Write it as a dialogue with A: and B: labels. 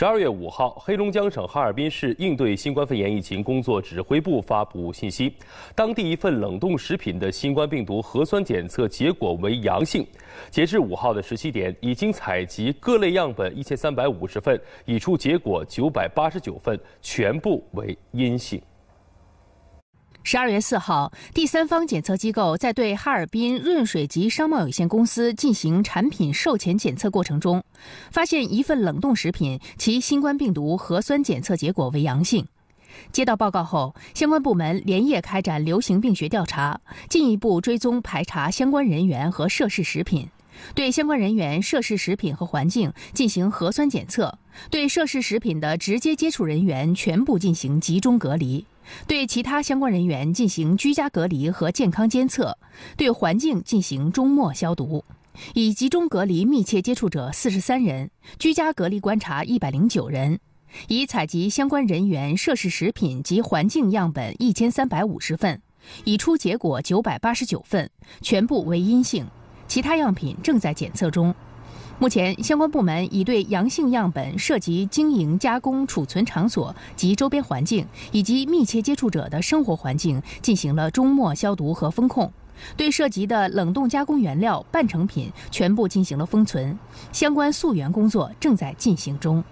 A: 十二月五号，黑龙江省哈尔滨市应对新冠肺炎疫情工作指挥部发布信息，当地一份冷冻食品的新冠病毒核酸检测结果为阳性。截至五号的十七点，已经采集各类样本一千三百五十份，已出结果九百八十九份，全部为阴性。
B: 十二月四号，第三方检测机构在对哈尔滨润水及商贸有限公司进行产品售前检测过程中，发现一份冷冻食品其新冠病毒核酸检测结果为阳性。接到报告后，相关部门连夜开展流行病学调查，进一步追踪排查相关人员和涉事食品，对相关人员、涉事食品和环境进行核酸检测，对涉事食品的直接接触人员全部进行集中隔离。对其他相关人员进行居家隔离和健康监测，对环境进行终末消毒，已集中隔离密切接触者四十三人，居家隔离观察一百零九人，已采集相关人员涉事食品及环境样本一千三百五十份，已出结果九百八十九份，全部为阴性，其他样品正在检测中。目前，相关部门已对阳性样本涉及经营、加工、储存场所及周边环境，以及密切接触者的生活环境进行了终末消毒和封控，对涉及的冷冻加工原料、半成品全部进行了封存，相关溯源工作正在进行中。